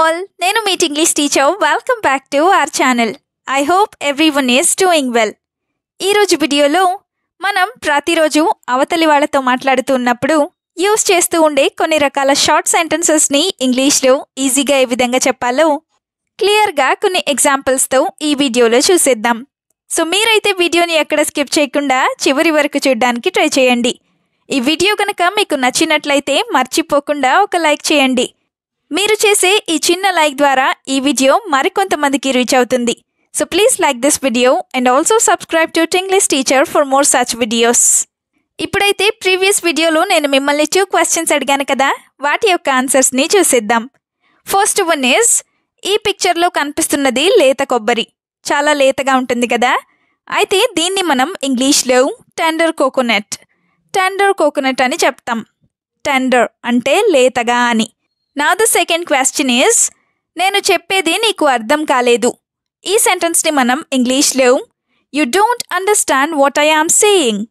All నేను మీట్ English teacher welcome back to our channel I hope everyone is doing well ఈరోజు వీడియోలో మనం ప్రతిరోజు అవతలి వాళ్ళతో మాట్లాడుతూ ఉన్నప్పుడు యూస్ చేస్తూ ఉండే కొన్ని రకాల షార్ట్ సెంటెన్సెస్ని ఇంగ్లీష్లో ఈజీగా ఏ విధంగా చెప్పాలో క్లియర్గా కొన్ని ఎగ్జాంపుల్స్తో ఈ వీడియోలో చూసేద్దాం సో మీరైతే వీడియోని ఎక్కడ స్కిప్ చేయకుండా చివరి వరకు చూడడానికి ట్రై చేయండి ఈ వీడియో కనుక మీకు నచ్చినట్లయితే మర్చిపోకుండా ఒక లైక్ చేయండి మీరు చేసే ఈ చిన్న లైక్ ద్వారా ఈ వీడియో మరికొంతమందికి రీచ్ అవుతుంది so please like this video and also subscribe to Tenglish teacher for more such videos ఇప్పుడైతే ప్రీవియస్ వీడియోలో నేను మిమ్మల్ని టూ క్వశ్చన్స్ అడిగాను కదా వాటి యొక్క ఆన్సర్స్ని చూసిద్దాం ఫస్ట్ వన్ ఈజ్ ఈ పిక్చర్లో కనిపిస్తున్నది లేత కొబ్బరి చాలా లేతగా ఉంటుంది కదా అయితే దీన్ని మనం ఇంగ్లీష్లో టెండర్ కోకోనట్ టెండర్ కోకోనట్ అని చెప్తాం టెండర్ అంటే లేతగా అని now the second question is నేను చెప్పేది నీకు అర్థం కాలేదు ఈ సెంటెన్స్ని మనం ఇంగ్లీష్లో you don't understand what I am saying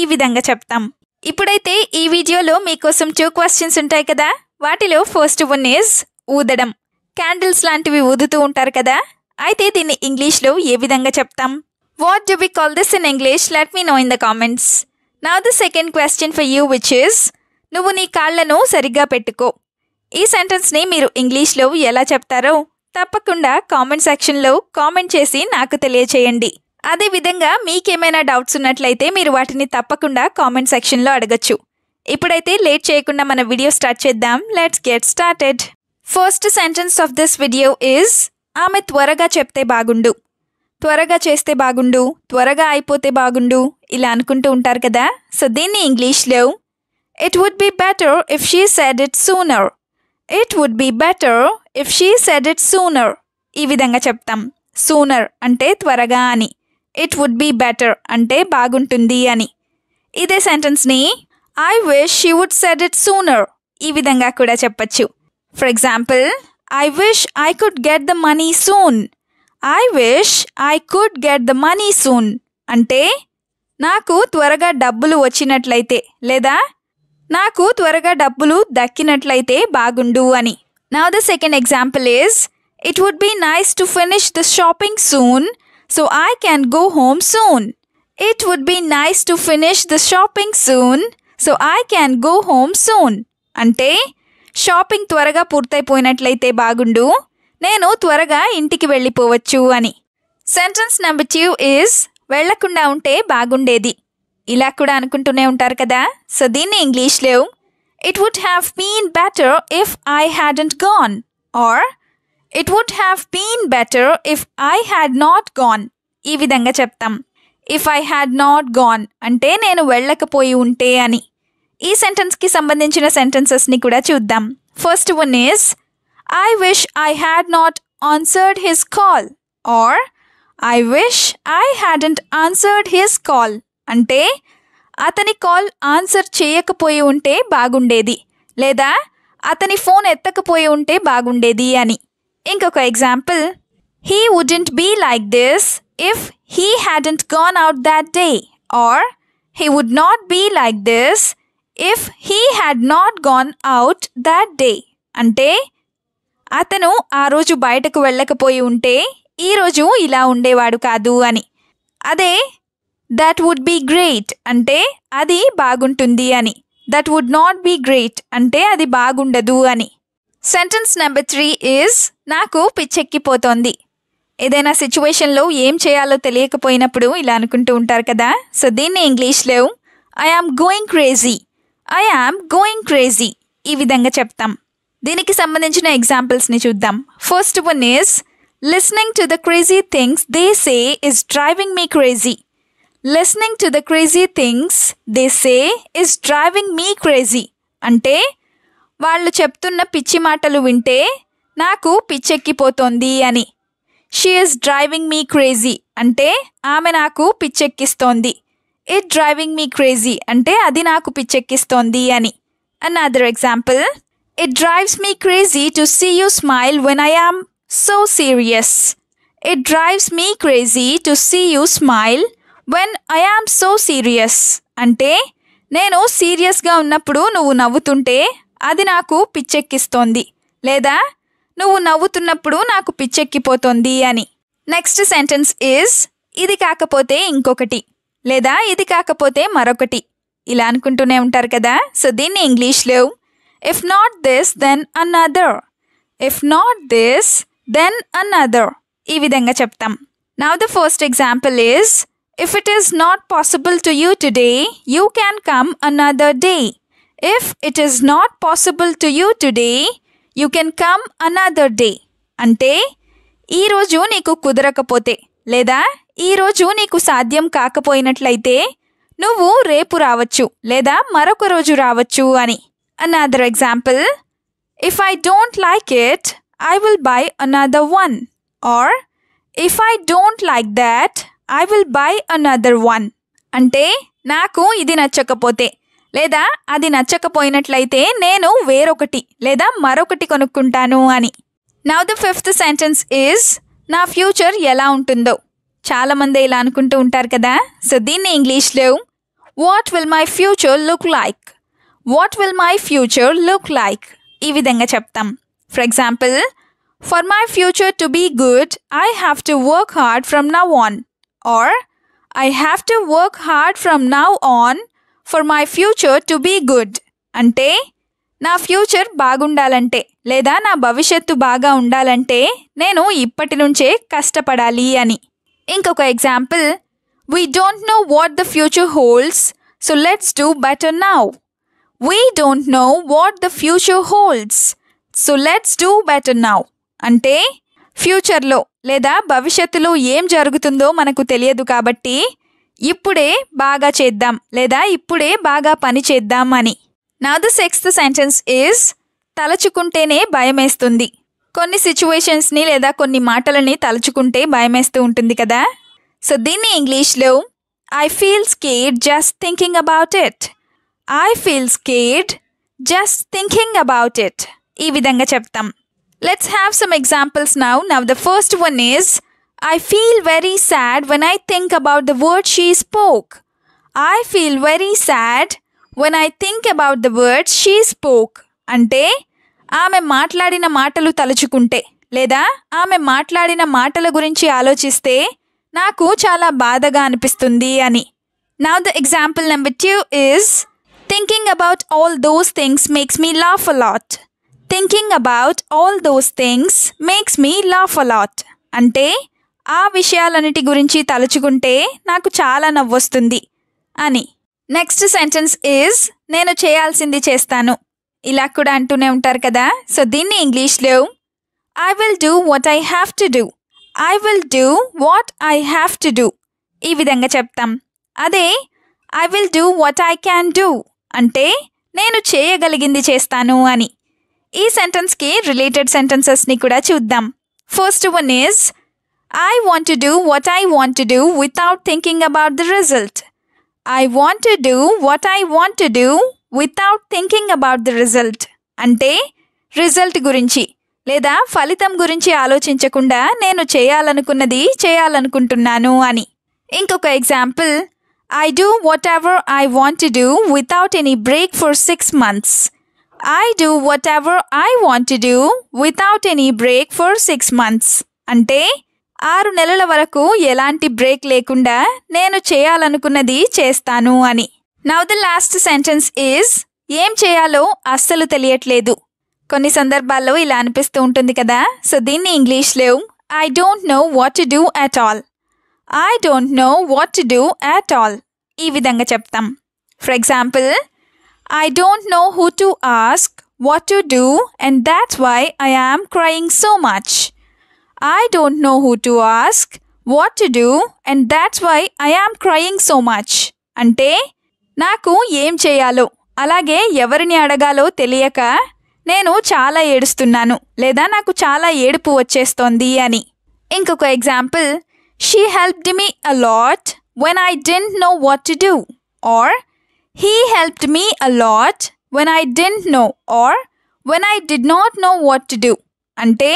ఈ విధంగా చెప్తాం ఇప్పుడైతే ఈ వీడియోలో మీకోసం టూ క్వశ్చన్స్ ఉంటాయి కదా వాటిలో ఫస్ట్ వన్ ఈజ్ ఊదడం క్యాండిల్స్ లాంటివి ఊదుతూ ఉంటారు కదా అయితే దీన్ని ఇంగ్లీష్లో ఏ విధంగా చెప్తాం what do we call this in English let me know in the comments now the second question for you which is నువ్వు నీ కాళ్లను సరిగ్గా పెట్టుకో ఈ సెంటెన్స్ని మీరు ఇంగ్లీష్లో ఎలా చెప్తారో తప్పకుండా కామెంట్ సెక్షన్లో కామెంట్ చేసి నాకు తెలియచేయండి అదేవిధంగా మీకేమైనా డౌట్స్ ఉన్నట్లయితే మీరు వాటిని తప్పకుండా కామెంట్ సెక్షన్లో అడగచ్చు ఇప్పుడైతే లేట్ చేయకుండా మన వీడియో స్టార్ట్ చేద్దాం let's get started first sentence of this video is ఆమె త్వరగా చెప్తే బాగుండు త్వరగా చేస్తే బాగుండు త్వరగా అయిపోతే బాగుండు ఇలా అనుకుంటూ ఉంటారు కదా సో దీన్ని ఇంగ్లీష్లో it would be better if she said it sooner it would be better if she said it sooner ఈ విధంగా చెప్తాం సూనర్ అంటే త్వరగా అని ఇట్ వుడ్ బీ బెటర్ అంటే బాగుంటుంది అని ఇదే సెంటెన్స్ని I wish she would said it sooner ఈ విధంగా కూడా చెప్పచ్చు for example I wish I could get the money soon I wish I could get the money soon అంటే నాకు త్వరగా డబ్బులు వచ్చినట్లయితే లేదా నాకు త్వరగా డబ్బులు దక్కినట్లయితే బాగుండు అని now the second example is it would be nice to finish the shopping soon so I can go home soon it would be nice to finish the shopping soon so I can go home soon అంటే shopping త్వరగా పూర్తయిపోయినట్లయితే బాగుండు నేను త్వరగా ఇంటికి వెళ్ళిపోవచ్చు అని sentence number ట్యూ is వెళ్లకుండా ఉంటే బాగుండేది ఇలా కూడా అనుకుంటూనే ఉంటారు కదా సో దీన్ని ఇంగ్లీష్ లేవు it would have been better if I hadn't gone or it would have been better if I had not gone ఈ విధంగా చెప్తాం if I had not gone అంటే నేను వెళ్ళకపోయి ఉంటే అని ఈ సెంటెన్స్కి సంబంధించిన సెంటెన్సెస్ని కూడా చూద్దాం first one is I wish I had not answered his call or I wish I hadn't answered his call అంటే అతని కాల్ ఆన్సర్ చేయకపోయి ఉంటే బాగుండేది లేదా అతని ఫోన్ ఎత్తకపోయి ఉంటే బాగుండేది అని ఇంకొక example he wouldn't be like this if he hadn't gone out that day or he would not be like this if he had not gone out that day అంటే అతను ఆ రోజు బయటకు వెళ్ళకపోయి ఉంటే ఈరోజు ఇలా ఉండేవాడు కాదు అని అదే దట్ వుడ్ బీ గ్రేట్ అంటే అది బాగుంటుంది అని that would not be great అంటే అది బాగుండదు అని సెంటెన్స్ నెంబర్ త్రీ ఈజ్ నాకు పిచ్చెక్కిపోతోంది ఏదైనా సిచ్యువేషన్లో ఏం చేయాలో తెలియకపోయినప్పుడు ఇలా అనుకుంటూ ఉంటారు కదా సో దీన్ని ఇంగ్లీష్లో I am going crazy I am going crazy ఈ విధంగా చెప్తాం దీనికి సంబంధించిన ఎగ్జాంపుల్స్ని చూద్దాం first one is listening to the crazy things they say is driving me crazy listening to the crazy things they say is driving me crazy అంటే వాళ్ళు చెప్తున్న పిచ్చి మాటలు వింటే నాకు పిచ్చెక్కిపోతోంది అని she is driving me crazy అంటే ఆమె నాకు పిచ్చెక్కిస్తోంది ఇట్ డ్రైవింగ్ మీ క్రేజీ అంటే అది నాకు పిచ్చెక్కిస్తోంది అని other example it drives me crazy to see you smile when I am so serious it drives me crazy to see you smile when I am so serious అంటే నేను సీరియస్గా ఉన్నప్పుడు నువ్వు నవ్వుతుంటే అది నాకు పిచ్చెక్కిస్తోంది లేదా నువ్వు నవ్వుతున్నప్పుడు నాకు పిచ్చెక్కిపోతోంది అని నెక్స్ట్ సెంటెన్స్ ఈజ్ ఇది కాకపోతే ఇంకొకటి లేదా ఇది కాకపోతే మరొకటి ఇలా అనుకుంటూనే ఉంటారు కదా సో దీన్ని ఇంగ్లీష్లో if not this then another if not this then another ఈ విధంగా చెప్తాం now the first example is If it is not possible to you today, you can come another day. If it is not possible to you today, you can come another day. Ante, ee roju neeku kudarakapothe leda ee roju neeku sadhyam kaakapoyinatlayite నువ్వు రేపు రావచ్చు లేదా మరొక ani. Another example: If I don't like it, I will buy another one. Or, if I don't like that. I will buy another one అంటే నాకు ఇది నచ్చకపోతే లేదా అది నచ్చకపోయినట్లయితే నేను వేరొకటి లేదా మరొకటి కొనుక్కుంటాను అని now the fifth sentence is నా ఫ్యూచర్ ఎలా ఉంటుందో చాలామంది ఇలా అనుకుంటూ ఉంటారు కదా సో దీన్ని ఇంగ్లీష్లో what will my future look like what will my future look like ఈ విధంగా చెప్తాం for example for my future to be good I have to work hard from now on or I have to work hard from now on for my future to be good అంటే నా future బాగుండాలంటే లేదా నా భవిష్యత్తు బాగా ఉండాలంటే నేను ఇప్పటి నుంచే కష్టపడాలి అని ఇంకొక example we don't know what the future holds so let's do better now we don't know what the future holds so let's do better now అంటే ఫ్యూచర్లో లేదా భవిష్యత్తులో ఏం జరుగుతుందో మనకు తెలియదు కాబట్టి ఇప్పుడే బాగా చేద్దాం లేదా ఇప్పుడే బాగా పని చేద్దాం అని now the sixth sentence is తలచుకుంటేనే భయమేస్తుంది కొన్ని సిచ్యువేషన్స్ని లేదా కొన్ని మాటలని తలుచుకుంటే భయమేస్తూ ఉంటుంది కదా సో దీన్ని ఇంగ్లీష్లో I feel scared just thinking about it I feel scared just thinking about it ఈ విధంగా చెప్తాం Let's have some examples now. Now, the first one is I feel very sad when I think about the word she spoke. I feel very sad when I think about the words she spoke. అంటే ఆమె మాట్లాడిన మాటలు తలుచుకుంటే లేదా ఆమె మాట్లాడిన మాటల గురించి ఆలోచిస్తే నాకు చాలా బాధగా అనిపిస్తుంది అని now the example number two is thinking about all those things makes me laugh a lot thinking about all those things makes me laugh a lot అంటే ఆ విషయాలన్నిటి గురించి తలుచుకుంటే నాకు చాలా నవ్వొస్తుంది అని నెక్స్ట్ సెంటెన్స్ ఈజ్ నేను చేయాల్సింది చేస్తాను ఇలా కూడా అంటూనే ఉంటారు కదా సో దీన్ని ఇంగ్లీష్లో I will do what I have to do I will do what I have to do ఈ విధంగా చెప్తాం అదే I will do what I can do అంటే నేను చేయగలిగింది చేస్తాను అని ఈ సెంటెన్స్కి రిలేటెడ్ సెంటెన్సెస్ని కూడా చూద్దాం first one is I want to do what I want to do without thinking about the result I want to do what I want to do without thinking about the result అంటే result గురించి లేదా ఫలితం గురించి ఆలోచించకుండా నేను చేయాలనుకున్నది చేయాలనుకుంటున్నాను అని ఇంకొక example I do whatever I want do without any break for six months I do whatever I want do without any break for six months అంటే ఆరు నెలల వరకు ఎలాంటి బ్రేక్ లేకుండా నేను చేయాలనుకున్నది చేస్తాను అని now the last sentence is ఏం చేయాలో అస్సలు తెలియట్లేదు కొన్ని సందర్భాల్లో ఇలా అనిపిస్తూ ఉంటుంది కదా సో దీన్ని ఇంగ్లీష్లో I don't know what to do at all I don't know what to do at all ఈ విధంగా చెప్తాం for example I don't know who to ask what to do and that's why I am crying so much I don't know who to ask what to do and that's why I am crying so much అంటే నాకు ఏం చేయాలో అలాగే ఎవరిని అడగాలో తెలియక నేను చాలా ఏడుస్తున్నాను లేదా నాకు చాలా ఏడుపు వచ్చేస్తోంది అని ఇంకొక example she helped me a lot when I didn't know what to do or he helped me a lot when I didn't know or I I not know what what to అంటే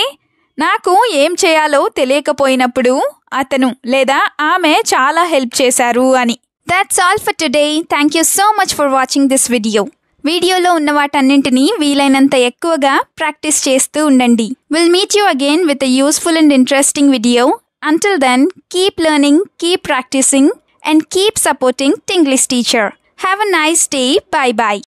నాకు ఏం చేయాలో తెలియకపోయినప్పుడు అతను లేదా ఆమె చాలా హెల్ప్ చేశారు అని that's all for today thank you so much for watching this video వీడియోలో ఉన్న వాటన్నింటినీ వీలైనంత ఎక్కువగా ప్రాక్టీస్ చేస్తూ ఉండండి will meet you again with useful and interesting video until then keep learning keep practicing and keep supporting English teacher Have a nice day. Bye bye.